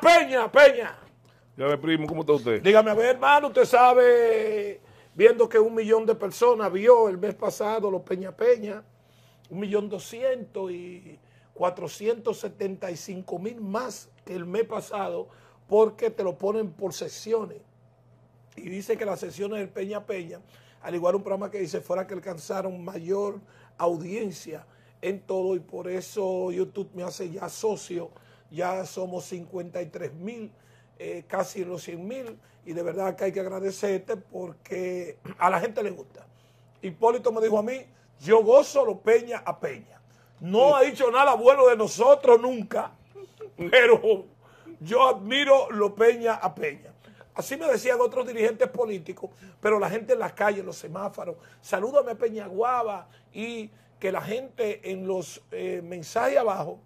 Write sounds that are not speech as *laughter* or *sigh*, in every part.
Peña, Peña, ya ve primo, ¿cómo está usted? Dígame, a ver, hermano, usted sabe, viendo que un millón de personas vio el mes pasado los Peña Peña, un millón doscientos y Cuatrocientos setenta y cinco mil más que el mes pasado, porque te lo ponen por sesiones. Y dice que las sesiones del Peña Peña, al igual un programa que dice, fuera que alcanzaron mayor audiencia en todo, y por eso YouTube me hace ya socio ya somos 53 mil, eh, casi los 100 mil, y de verdad que hay que agradecerte porque a la gente le gusta. Hipólito me dijo a mí, yo gozo lo peña a peña. No ha dicho nada bueno de nosotros nunca, pero yo admiro lo peña a peña. Así me decían otros dirigentes políticos, pero la gente en las calles, en los semáforos, salúdame a Peñaguaba y que la gente en los eh, mensajes abajo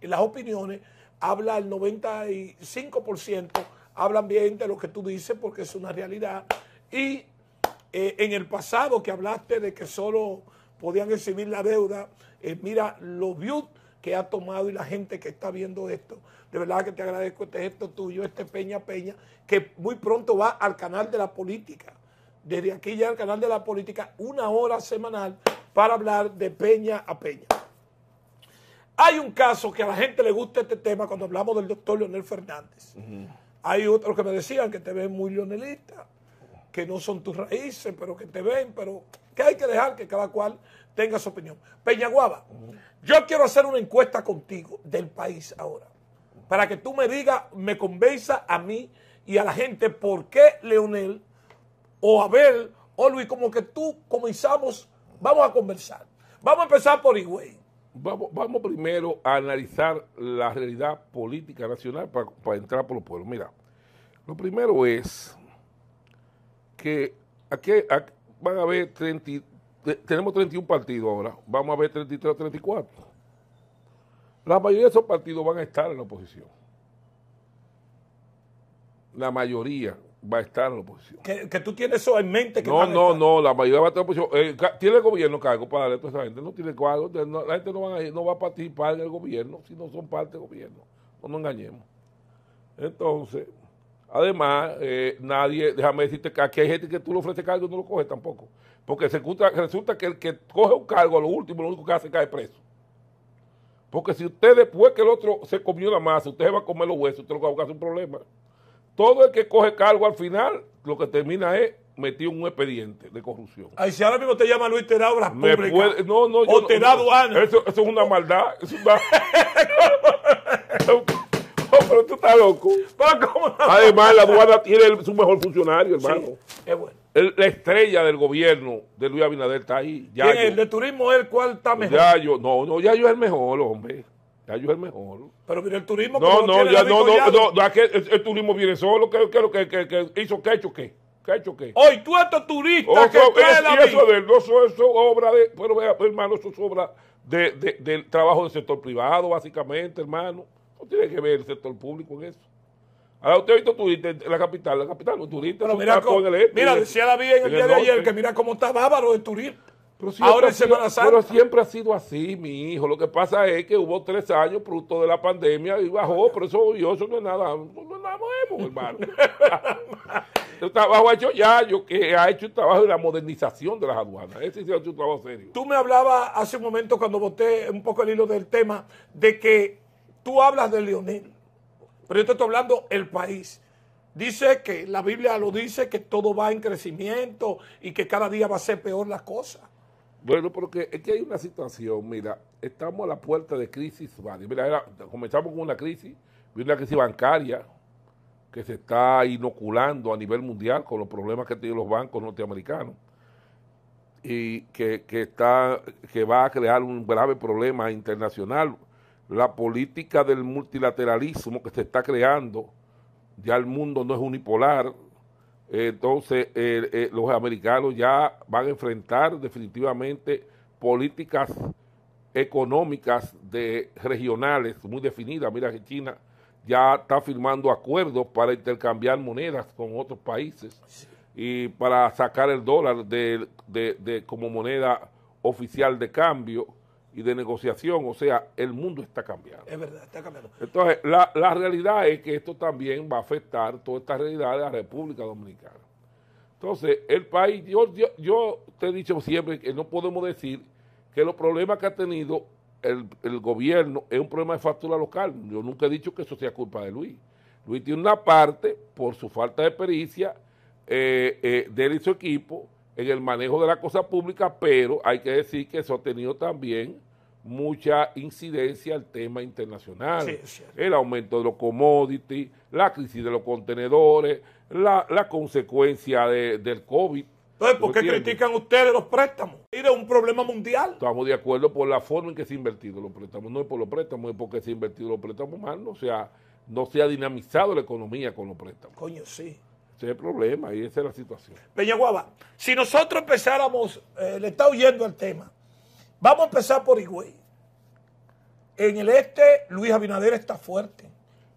en las opiniones, habla el 95%, hablan bien de lo que tú dices porque es una realidad. Y eh, en el pasado que hablaste de que solo podían exhibir la deuda, eh, mira lo views que ha tomado y la gente que está viendo esto. De verdad que te agradezco este gesto tuyo, este Peña Peña, que muy pronto va al canal de la política. Desde aquí ya al canal de la política, una hora semanal para hablar de Peña a Peña. Hay un caso que a la gente le gusta este tema cuando hablamos del doctor Leonel Fernández. Hay otros que me decían que te ven muy leonelista, que no son tus raíces, pero que te ven, pero que hay que dejar que cada cual tenga su opinión. Peñaguaba, yo quiero hacer una encuesta contigo del país ahora, para que tú me digas, me convenza a mí y a la gente por qué Leonel o Abel o Luis, como que tú comenzamos, vamos a conversar. Vamos a empezar por Higüey. Vamos, primero a analizar la realidad política nacional para, entrar por los pueblos. Mira, lo primero es que aquí, van a haber 30, tenemos 31 partidos ahora, vamos a ver 33 o 34. La mayoría de esos partidos van a estar en la oposición. La mayoría, va a estar en la oposición. ¿Que, tú tienes eso en mente? Que no, no, no, la mayoría va a estar en la oposición. Eh, tiene el gobierno cargo para darle a toda esa gente, no tiene cargo, la gente no va, a, no va a participar en el gobierno si no son parte del gobierno, no nos engañemos. Entonces, además, eh, nadie, déjame decirte que hay gente que tú le ofreces cargo y no lo coges tampoco, porque se resulta, que el que coge un cargo a lo último, lo único que hace es caer preso. Porque si usted después que el otro se comió la masa, usted va a comer los huesos, usted lo va a buscar un problema. Todo el que coge cargo al final, lo que termina es metido un expediente de corrupción. Ay, si ahora mismo te llama Luis Terado, Obras Públicas. no, no, o Terado no, Aduana. Eso, es una maldad. *laughs* no, pero tú estás loco. Además, la aduana tiene su mejor funcionario, hermano. la estrella del gobierno de Luis Abinader está ahí. Ya el de turismo él el está mejor? Ya yo, no, no, ya yo es el mejor, hombre el mejor. Pero mira el turismo. No, no, ya, no, no, no, no, el, turismo viene solo. ¿Qué, que que qué, hizo qué qué? hecho qué? Hoy tú estos turistas oh, que creen eso no eso es obra de, hermano, eso obra de, del trabajo del sector privado, básicamente, hermano. No tiene que ver el sector público en eso. Ahora usted ha visto turistas en la capital, la capital, los turistas. Pero mira, mira decía David en el día de ayer que mira cómo está bávaro de turismo pero siempre ha sido así, mi hijo. Lo que pasa es que hubo tres años fruto de la pandemia y bajó, pero eso, yo, no es nada. No nada nuevo, *laughs* hermano. *laughs* el trabajo ha hecho ya, yo que ha hecho un trabajo de la modernización de las aduanas. Ese sí ha hecho un trabajo serio. Tú me hablabas hace un momento cuando voté un poco el hilo del tema de que tú hablas de Leonel, pero yo te estoy hablando el país. Dice que la Biblia lo dice que todo va en crecimiento y que cada día va a ser peor las cosas. Bueno, porque es que hay una situación, mira, estamos a la puerta de crisis varias. Mira, comenzamos con una crisis, una crisis bancaria que se está inoculando a nivel mundial con los problemas que tienen los bancos norteamericanos y que, que, está, que va a crear un grave problema internacional. La política del multilateralismo que se está creando, ya el mundo no es unipolar, entonces, eh, eh, los americanos ya van a enfrentar definitivamente políticas económicas regionales muy definidas. Mira que China ya está firmando acuerdos para intercambiar monedas con otros países y para sacar el dólar como moneda oficial de cambio y de negociación, o sea, el mundo está cambiando. Es verdad, está cambiando. Entonces, la, realidad es que esto también va a afectar toda esta realidad de la República Dominicana. Entonces, el país, yo, yo, te he dicho siempre que no podemos decir que los problemas que ha tenido el, gobierno es un problema de factura local. Yo nunca he dicho que eso sea culpa de Luis. Luis tiene una parte por su falta de pericia eh, eh, de él y su equipo, en el manejo de la cosa pública, pero hay que decir que eso ha tenido también mucha incidencia al tema internacional. el aumento de los commodities, la crisis de los contenedores, la, consecuencia del COVID. Entonces, ¿por qué critican ustedes los préstamos? Es un problema mundial. Estamos de acuerdo por la forma en que se han invertido los préstamos. No es por los préstamos, es porque se han invertido los préstamos mal. O sea, no se ha dinamizado la economía con los préstamos. Coño, sí. Ese problema y esa es la situación. Peña Guaba. si nosotros empezáramos, eh, le está huyendo el tema, vamos a empezar por Higüey. En el este, Luis Abinader está fuerte.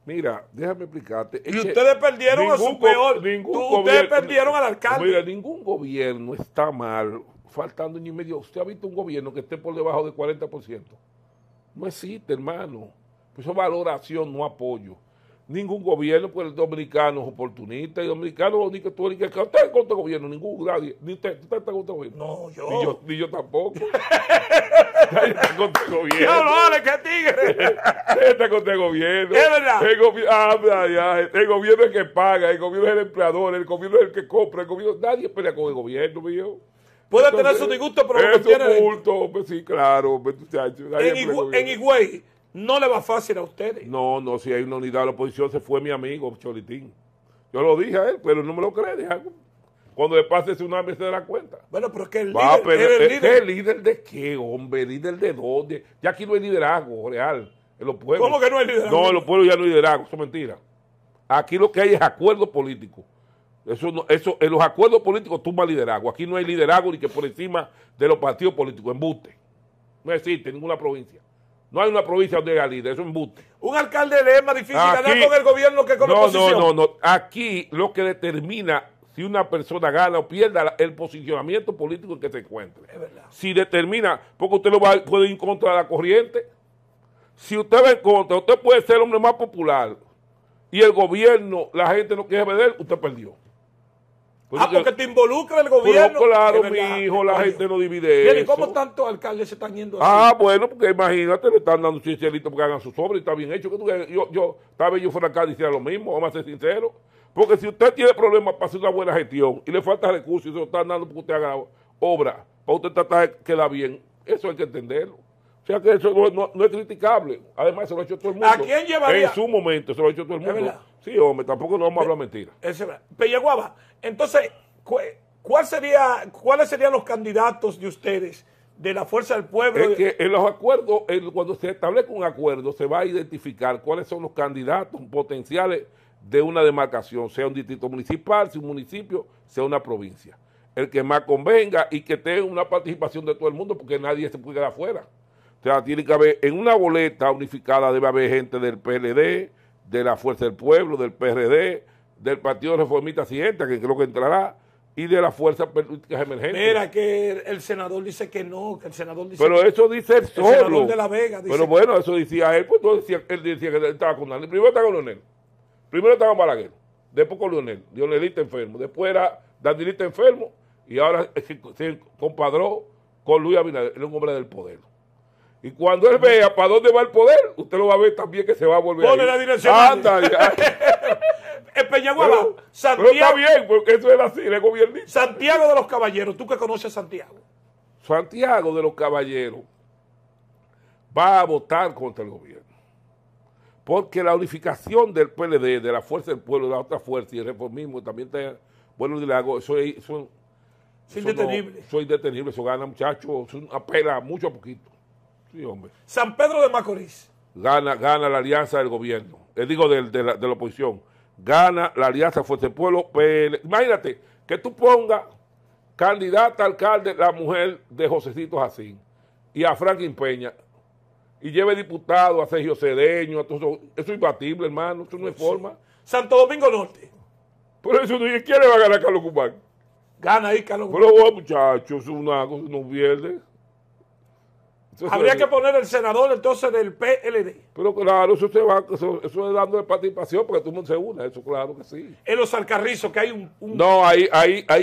Mira, déjame explicarte. Y ustedes perdieron a su peor. ustedes perdieron al alcalde. Mira, ningún gobierno está mal faltando ni medio. ¿Usted ha visto un gobierno que esté por debajo del 40%? No existe, hermano. Pues eso es valoración, no apoyo. Ningún gobierno, pues el dominicano es oportunista, y dominicano ni que tú ni que usted está contra el gobierno, ningún, nadie, ni usted, usted está contra el gobierno. No, yo. Ni yo, ni yo tampoco. *laughs* nadie está contra el gobierno. No, no, vale, que tigre. *laughs* está contra el gobierno. Es verdad. El, ah, el gobierno es el que paga, el gobierno es el empleador, el gobierno es el que compra, el gobierno, nadie pelea con el gobierno, mío. Puede tener su disgusto, pero no tiene. Es oculto, sí, claro, hombre, tú En, en Higüey no le va fácil a ustedes. No, no, si hay una unidad de la oposición, se fue mi amigo Cholitín. Yo lo dije a él, pero no me lo cree. Cuando le pase una vez se la cuenta. Bueno, pero es que el líder, líder. de qué, hombre? ¿Líder de dónde? Ya aquí no hay liderazgo real ¿Cómo que no hay liderazgo? No, en los pueblos ya no hay liderazgo, eso es mentira. Aquí lo que hay es acuerdo político. Eso, eso, en los acuerdos políticos tumba liderazgo. Aquí no hay liderazgo ni que por encima de los partidos políticos. Embuste. No existe en ninguna provincia. No hay una provincia donde haya líder, es un Un alcalde es más difícil ganar con el gobierno que con no, la oposición. No, no, no. Aquí lo que determina si una persona gana o pierda el posicionamiento político en que se encuentre. Es verdad. Si determina, porque usted lo puede ir en contra de la corriente. Si usted va en contra, usted puede ser el hombre más popular y el gobierno, la gente no quiere ver, usted perdió ah, porque te involucra el gobierno. claro, mi hijo, la gente no divide ¿y ¿cómo tantos alcaldes se están yendo así? Ah, bueno, porque imagínate, le están dando sincerito porque hagan sus obras y está bien hecho. Que yo, yo, tal vez yo fuera acá y hiciera lo mismo, vamos a ser sinceros. Porque si usted tiene problemas para hacer una buena gestión y le falta recursos y se lo están dando porque usted haga obra, para usted tratar de que bien, eso hay que entenderlo. O sea que eso no, no, es criticable. Además, se lo ha hecho todo el mundo. ¿A quién llevaría? En su momento, se lo ha hecho todo el mundo. Sí, hombre, tampoco no vamos a hablar mentira. Ese, Peñaguaba, entonces, ¿cuál sería, ¿cuáles serían los candidatos de ustedes de la Fuerza del Pueblo? Es que en los acuerdos, cuando se establezca un acuerdo, se va a identificar cuáles son los candidatos potenciales de una demarcación, sea un distrito municipal, sea un municipio, sea una provincia. El que más convenga y que tenga una participación de todo el mundo, porque nadie se puede quedar afuera. O sea, tiene que haber, en una boleta unificada debe haber gente del PLD, de la Fuerza del Pueblo, del PRD, del Partido Reformista Siguiente, que creo que entrará, y de las fuerzas políticas emergentes. Mira, que el senador dice que no, que el senador dice Pero eso dice él solo. El senador de La Vega Pero bueno, eso decía él, pues él decía que él estaba con Daniel. Primero estaba con Leonel, primero estaba con Balaguer, después con Leonel, Leonelita enfermo, después era Danielita enfermo, y ahora *laughs* se, compadró con Luis Abinader, un hombre del poder. Y cuando él vea para dónde va el poder, usted lo va a ver también que se va a volver. Pone la dirección. Anda, *laughs* Peñaguaba, Santiago. Pero está bien, porque eso es así, el gobierno. Santiago de los Caballeros, tú que conoces a Santiago. Santiago de los Caballeros va a votar contra el gobierno. Porque la unificación del PLD, de la fuerza del pueblo, de la otra fuerza y el reformismo también está. Bueno, le hago, eso es. Eso, indetenible. indetenible, eso gana, muchachos, eso apela mucho a poquito. San Pedro de Macorís. Gana, gana la alianza del gobierno, eh, digo, de, la, oposición. Gana la alianza Fuerte Pueblo. PL. Imagínate que tú pongas candidata alcalde la mujer de Josecito Jacín y a Franklin Peña y lleve diputado a Sergio Cedeño, eso, es imbatible, hermano, eso no es forma. Santo Domingo Norte. Por eso no quiere ¿quién va a ganar Carlos Cubán? Gana ahí Carlos Cubán. Pero bueno, muchachos, es una cosa, no pierde. Habría que poner el senador entonces del PLD. Pero claro, eso, se va, dando de participación porque todo el mundo se une, eso claro que sí. En los alcarrizos que hay un... No, ahí,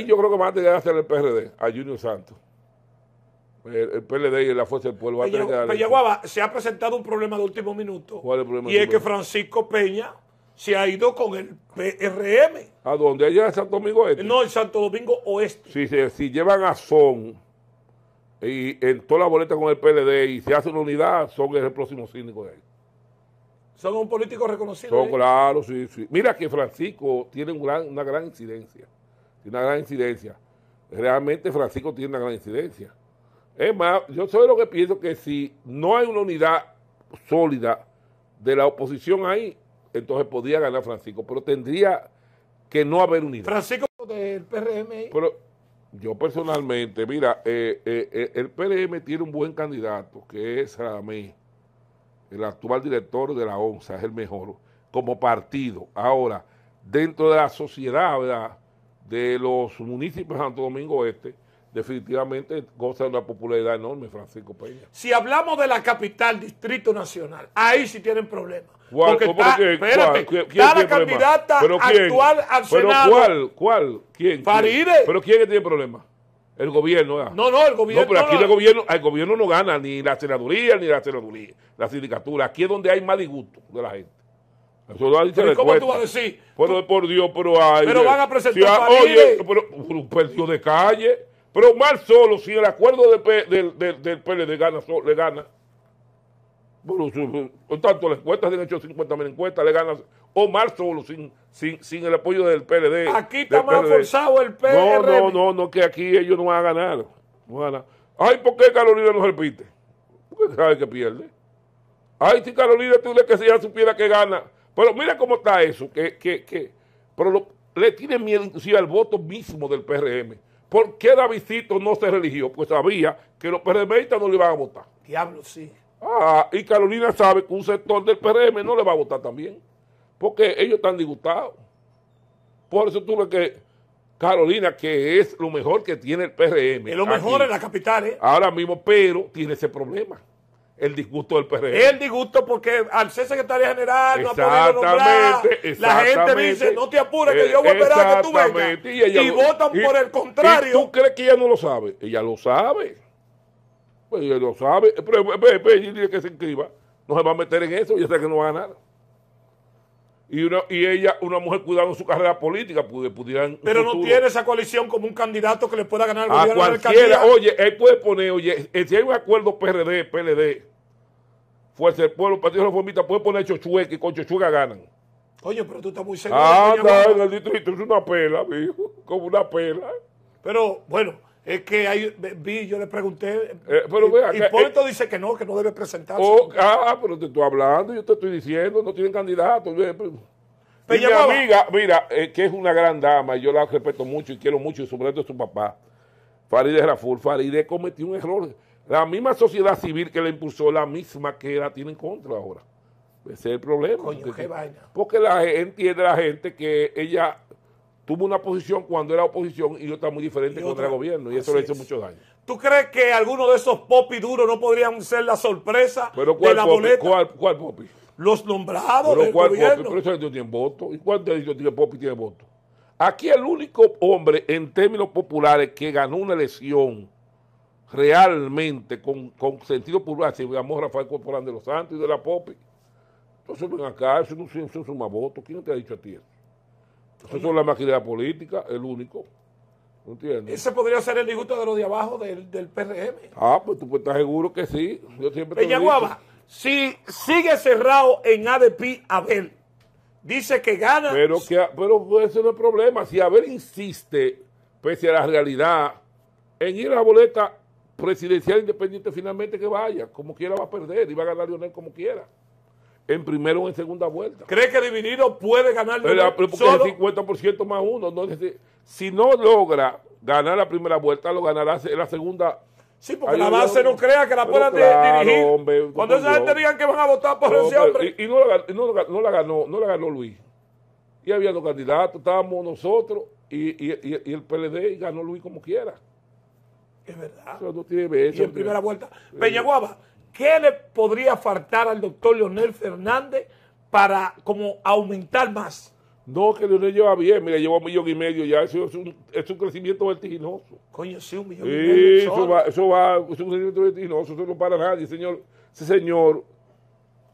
yo creo que va a tener que hacer el PRD, a Junior Santos. El, PLD y la Fuerza del Pueblo. va a pues tener Peñaguaba, pues se ha presentado un problema de último minuto. ¿Cuál es el problema? Y es que Francisco Peña se ha ido con el PRM. ¿A dónde? ¿Allá en Santo Domingo Este? No, en Santo Domingo Oeste. Si, si, si llevan a Son y en toda la boleta con el PLD y se hace una unidad, son el próximo cínico de ahí. ¿Son un político reconocido? ¿eh? claro, sí, sí. Mira que Francisco tiene una gran incidencia. Tiene una gran incidencia. Realmente Francisco tiene una gran incidencia. Es más, yo soy lo que pienso que si no hay una unidad sólida de la oposición ahí, entonces podría ganar Francisco, pero tendría que no haber unidad. Francisco del PRM. Yo personalmente, mira, eh, eh, eh, el PLM tiene un buen candidato, que es Ramé, el actual director de la ONSA, es el mejor, como partido. Ahora, dentro de la sociedad, de los municipios de Santo Domingo Este, definitivamente goza de una popularidad enorme Francisco Peña. Si hablamos de la capital, Distrito Nacional, ahí sí tienen problemas. ¿Cuál? Porque está, está la candidata actual al Senado. ¿Pero cuál? ¿Quién? Faride. ¿Pero quién tiene problema? El gobierno. Ah. No, no, el gobierno. No, pero aquí el, gobierno, el gobierno no gana ni la senaduría ni la senaduría, la sindicatura. Aquí es donde hay más disgusto de la gente. Pero ¿Cómo tú vas a decir? Pero, por Dios, pero hay. Pero van a presentar. oye, pero perdido de calle. Pero mal solo, si el acuerdo del, del, del, PLD gana, le gana por tanto, las encuestas han hecho 50 mil encuestas, le ganas Omar solo sin, sin, sin el apoyo del PLD. Aquí está más forzado el PLD. No, no, no, que aquí ellos no van a ganar. No Ay, ¿por qué Carolina no repite? Porque sabe que pierde. Ay, si Carolina tuviera que si supiera que gana. Pero mira cómo está eso, que, que, que pero le tiene miedo inclusive al voto mismo del PRM. ¿Por qué Davidito no se religió? Pues sabía que los PRMistas no le iban a votar. Diablo, sí. Ah, y Carolina sabe que un sector del PRM no le va a votar también, porque ellos están disgustados. Por eso tú lo que Carolina, que es lo mejor que tiene el PRM. Es lo mejor en la capital, ¿eh? Ahora mismo, pero tiene ese problema. El disgusto del PRM. El disgusto porque al ser secretaria general no ha podido nombrar. La gente dice, no te apures que yo voy a eh, esperar a que tú vengas. Y, votan por el contrario. ¿Tú crees que ella no lo sabe? Ella lo sabe. Pues él lo sabe. Pero, pues, pues, pues, dice que se inscriba. No se va a meter en eso. Ya sabe que no va a ganar. Y, una, y ella, una mujer cuidando su carrera política, pudieran. Pero no tiene esa coalición como un candidato que le pueda ganar gobierno a cualquiera. Oye, él puede poner, oye, eh, si hay un acuerdo PRD, PLD, Fuerza del Pueblo, Partido Reformista, puede poner Chochueca y con Chochueca ganan. Oye, pero tú estás muy seguro. Ah, no, el distrito es una pela, como una pela. Pero bueno. Es que ahí vi, yo le pregunté. y eh, pero vea, eh, dice que no, que no debe presentarse. Oh, ah, pero te estoy hablando, yo te estoy diciendo, no tienen candidato. Pues. Y mi amiga, mira, eh, que es una gran dama, yo la respeto mucho y quiero mucho, y sobre todo su papá, Farideh Raful. Farideh cometió un error. La misma sociedad civil que la impulsó, la misma que la tiene en contra ahora. Ese es el problema. Porque la, entiende la gente que ella tuvo una posición cuando era oposición y yo otra muy diferente contra el gobierno. Y eso le hizo mucho daño. ¿Tú crees que alguno de esos popi duros no podrían ser la sorpresa de la boleta? ¿Cuál, cuál popi? Los nombrados del cuál gobierno. Pero tiene voto. ¿Y tiene popi tiene voto? Aquí el único hombre en términos populares que ganó una elección realmente con, sentido popular, si llamó Rafael Corporán de los Santos y de la Popi, entonces ven acá, eso no es un voto ¿Quién te ha dicho a ti eso? Eso es la maquinaria política, el único. Ese podría ser el disgusto de los de abajo del, del PRM. Ah, pues tú estás seguro que sí. Yo siempre si sigue cerrado en ADP Abel, dice que gana. Pero, que, pero pues, ese no es el problema. Si Abel insiste, pese a la realidad, en ir a la boleta presidencial independiente finalmente que vaya, como quiera va a perder y va a ganar Lionel como quiera en primera o en segunda vuelta. ¿Cree que Dividido puede ganar pero, vuelta? Es 50% más uno. si no logra ganar la primera vuelta, lo ganará en la segunda Sí, porque la base no, crea que la puedan dirigir. Hombre, Cuando esa gente diga que van a votar por ese hombre. Y, no, la, ganó, Luis. Y había dos candidatos, estábamos nosotros y, el PLD y ganó Luis como quiera. Es verdad. no tiene eso, y en primera vuelta. Peñaguaba, ¿Qué le podría faltar al doctor Leonel Fernández para como aumentar más? No, que Leonel lleva bien, mira, lleva un millón y medio ya, eso es un, crecimiento vertiginoso. Coño, sí, un millón y medio. Eso va, eso va, es un crecimiento vertiginoso, eso no para nadie, señor. Ese señor.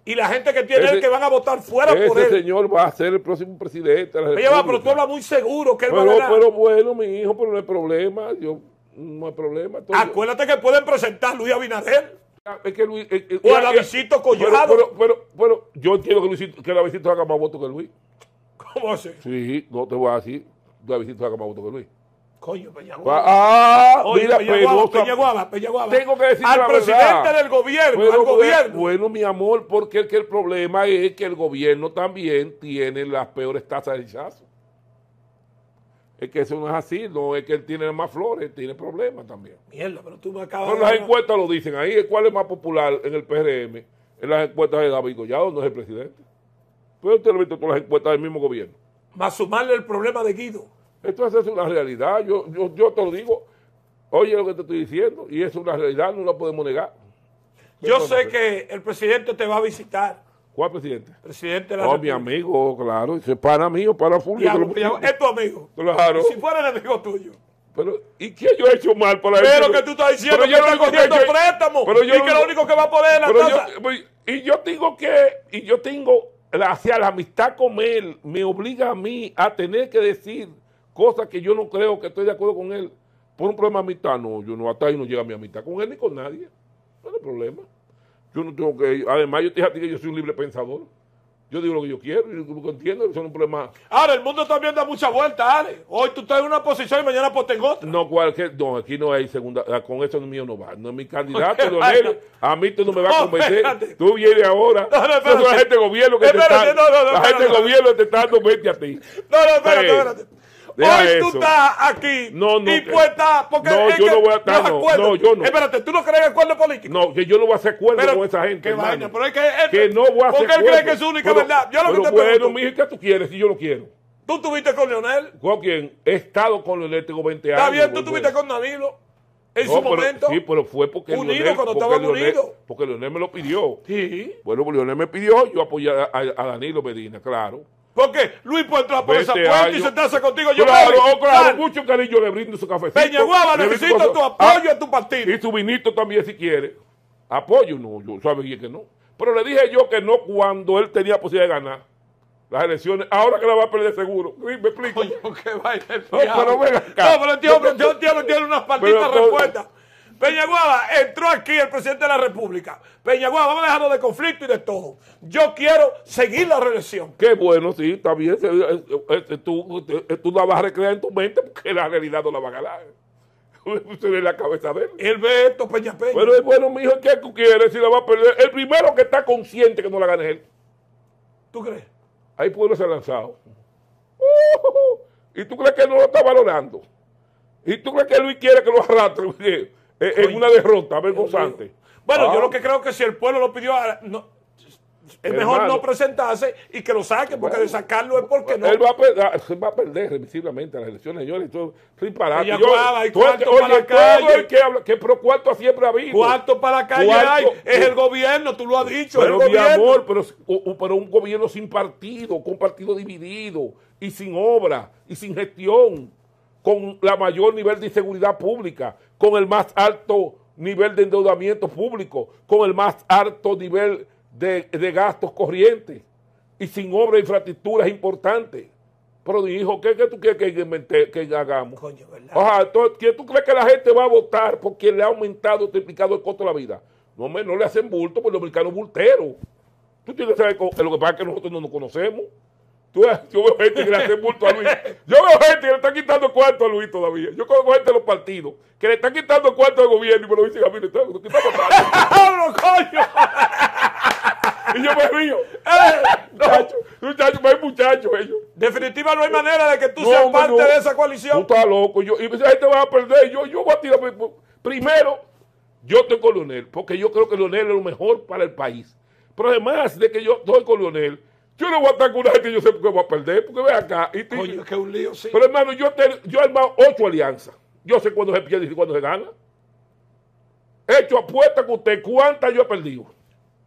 Y la gente que tiene él que van a votar fuera por él. Ese señor va a ser el próximo presidente. De la pero tú hablas muy seguro que él va a ganar. Pero bueno, mi hijo, pero no hay problema, yo, no hay problema. Acuérdate que pueden presentar Luis Abinader es que Luis. Bueno, eh, eh, o a Pero, pero, yo entiendo que Luisito, que Luisito haga más votos que Luis. ¿Cómo así? Sí, no te voy a decir. Luisito haga más votos que Luis. Coño, Peñaguaba. Ah, ah mira, Peñaguaba, Tengo que decir Al presidente del gobierno, bueno, al gobierno. Bueno, mi amor, porque el, que el problema es que el gobierno también tiene las peores tasas de rechazo. Es que eso no es así, no es que él tiene más flores, tiene problemas también. Mierda, pero tú me acabas de... Las encuestas lo dicen ahí, ¿cuál es más popular en el PRM? En las encuestas de David Collado, no es el presidente. Pero usted lo ha visto con las encuestas del mismo gobierno. Más sumarle el problema de Guido. Esto es una realidad, yo, yo, te lo digo, oye lo que te estoy diciendo, y es una realidad, no la podemos negar. Yo sé que el presidente te va a visitar ¿Cuál presidente? Presidente de la oh, mi amigo, claro. Dice, para mí o para Fulvio. es tu amigo. Claro. Si fuera el amigo tuyo. Pero, ¿y qué yo he hecho mal para él? Pero que tú estás diciendo que yo no cogiendo préstamos pero yo y que lo único que va a poder es la Yo, y yo tengo que, y yo tengo, hacia la amistad con él, me obliga a mí a tener que decir cosas que yo no creo que estoy de acuerdo con él. Por un problema de amistad, no, yo no, hasta ahí no llega mi amistad con él ni con nadie. No hay problema. Yo no tengo que. Además, yo te dije que yo soy un libre pensador. Yo digo lo que yo quiero y lo que entiendo, eso no es un problema. Ahora, el mundo también da mucha vuelta Ale. Hoy tú estás en una posición y mañana pues tengo otra. No, cualquier, no, aquí no hay segunda, ah, con eso mío no va. No es mi candidato, don *laughs* a mí tú no me vas a oh, convencer. Tú vienes ahora. No, no, la gente del gobierno que te está, no, no, no, La gente del gobierno te está dando mente a ti. No, no, espérate, espérate. Deja Hoy tú estás aquí no, no, y eh, Porque no, es yo no voy a estar. No, yo no. Espérate, tú no crees en acuerdo político. No, que yo no voy a hacer acuerdo con esa gente. Hermano. Vaina, pero es que, él, que no voy a hacer Porque él cree que es su única verdad. Yo lo que te bueno, pregunto. Bueno, ¿qué tú quieres si yo lo quiero? ¿Tú estuviste con Leonel? ¿Con He estado con Leonel, tengo 20 años. Está bien, tú estuviste con Danilo en su momento. Sí, pero fue porque unido cuando estaban unidos. Porque Leonel me lo pidió. Sí. Bueno, pues Leonel me pidió, yo apoyé a Danilo Medina, claro. Porque Luis puede entrar por esa puerta y sentarse contigo. Yo claro, claro, mucho cariño le brindo su cafecito. Peña Guava, necesito tu apoyo a, tu partido. Ah, y su vinito también si quiere. Apoyo no, yo sabía que no. Pero le dije yo que no cuando él tenía posibilidad de ganar las elecciones, ahora que la va a perder seguro. ¿Me explico? Oye, no, pero venga No, pero el tío, el tío, tiene unas partidas respuestas. Peñaguaba, entró aquí el presidente de la República. Peñaguaba, vamos a dejarlo de conflicto y de todo. Yo quiero seguir la reelección. Qué bueno, sí, está bien. Eh, eh, eh, tú, tú la vas a recrear en tu mente porque la realidad no la va a ganar. *laughs* Usted ve la cabeza de él. Él ve esto, Peña Peña. es bueno, mi hijo, ¿qué tú quieres si la va a perder? El primero que está consciente que no la gane es él. ¿Tú crees? Ahí pudo ser lanzado. Uh-huh. ¿Y tú crees que no lo está valorando? ¿Y tú crees que Luis quiere que lo arrastre? *laughs* Eh, en una derrota vergonzante. Bueno, yo ah. lo que creo que si el pueblo lo pidió, ah, es mejor no presentarse y que lo saquen, porque de sacarlo es porque no. Ah, él va a perder, va remisiblemente las elecciones, señores. estoy para la siempre ha habido. Cuarto para calle hay. Es el gobierno, tú lo has dicho. Pero, pero un gobierno sin partido, con partido dividido y sin obra y sin gestión con la mayor nivel de inseguridad pública, con el más alto nivel de endeudamiento público, con el más alto nivel de, gastos corrientes y sin obra de infraestructuras importantes. Pero dijo, ¿qué, qué tú quieres que, hagamos? Coño, ¿verdad? tú crees que la gente va a votar por quien le ha aumentado, triplicado el costo de la vida? No, no le hacen bulto, porque los americanos bulteros. Tú tienes que saber, lo que pasa que nosotros no nos conocemos. Tú, yo veo gente que le hace bulto a Luis. Yo veo gente que le está quitando cuarto a Luis todavía. Yo conozco gente de los partidos que le están quitando cuarto al gobierno y me lo dicen a mí. ¿Qué está pasando? coño! Y yo me río. ¡Eh! Muchachos, muchachos, hay muchachos ellos. Definitiva no hay manera de que tú seas parte de esa coalición. Tú estás loco. Yo, y esa gente va a perder. Yo, yo voy a tirar. Primero, yo estoy con porque yo creo que Leonel es lo mejor para el país. Pero además de que yo estoy con Leonel, yo no voy a estar con una que yo sé por qué voy a perder, porque ve acá. Oye, que un lío, sí. Pero hermano, yo, yo he armado ocho alianzas. Yo sé cuándo se pierde y cuándo se gana. He hecho apuestas con usted cuántas yo he perdido.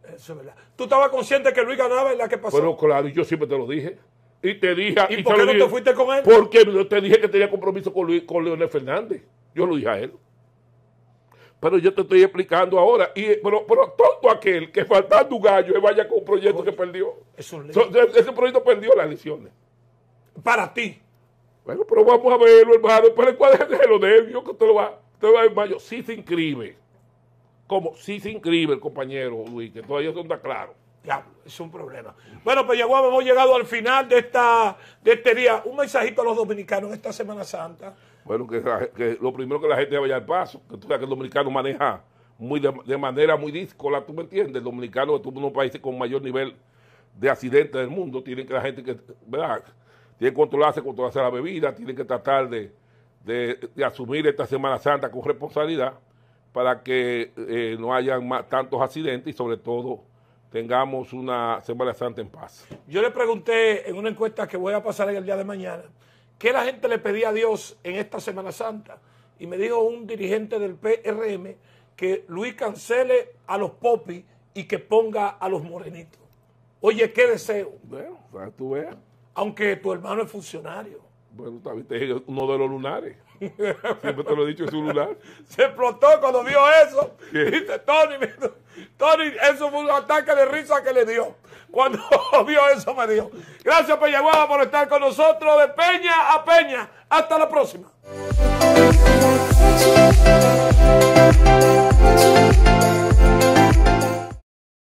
Eso es verdad. ¿Tú estabas consciente que Luis ganaba en la que pasó? Bueno, claro, yo siempre te lo dije. Y te dije... ¿Y, por qué no te fuiste con él? Porque yo te dije que tenía compromiso con, con Leonel Fernández. Yo lo dije a él. Pero yo te estoy explicando ahora. Y, pero, pero tonto aquel que faltando un gallo vaya con un proyecto que perdió. ese proyecto perdió las elecciones. Para ti. Bueno, pero vamos a verlo, hermano. Pero ¿cuál es el nervio que usted lo va, usted va mayo? Sí se inscribe. Como sí se inscribe el compañero Luis, que todavía eso está claro. Ya, es un problema. Bueno, pues llegó, hemos llegado al final de, esta, de este día. Un mensajito a los dominicanos esta Semana Santa. Bueno, que, lo primero que la gente vaya al paso, que tú sabes que el dominicano maneja muy de, manera muy discola, ¿tú me entiendes? El dominicano es uno de los países con mayor nivel de accidentes del mundo, tienen que la gente que, ¿verdad? Tiene que controlarse, controlarse la bebida, tienen que tratar de, asumir esta Semana Santa con responsabilidad para que eh, no haya tantos accidentes y sobre todo tengamos una Semana Santa en paz. Yo le pregunté en una encuesta que voy a pasar en el día de mañana ¿Qué la gente le pedía a Dios en esta Semana Santa? Y me dijo un dirigente del PRM que Luis cancele a los popis y que ponga a los morenitos. Oye, qué deseo. Bueno, tú veas. Aunque tu hermano es funcionario. Bueno, también uno de los lunares. *laughs* Siempre dicho Se explotó cuando vio eso. Dice, Tony, Tony, eso fue un ataque de risa que le dio. Cuando *laughs* vio eso me dijo, gracias Peñaguaba por estar con nosotros de Peña a Peña. Hasta la próxima.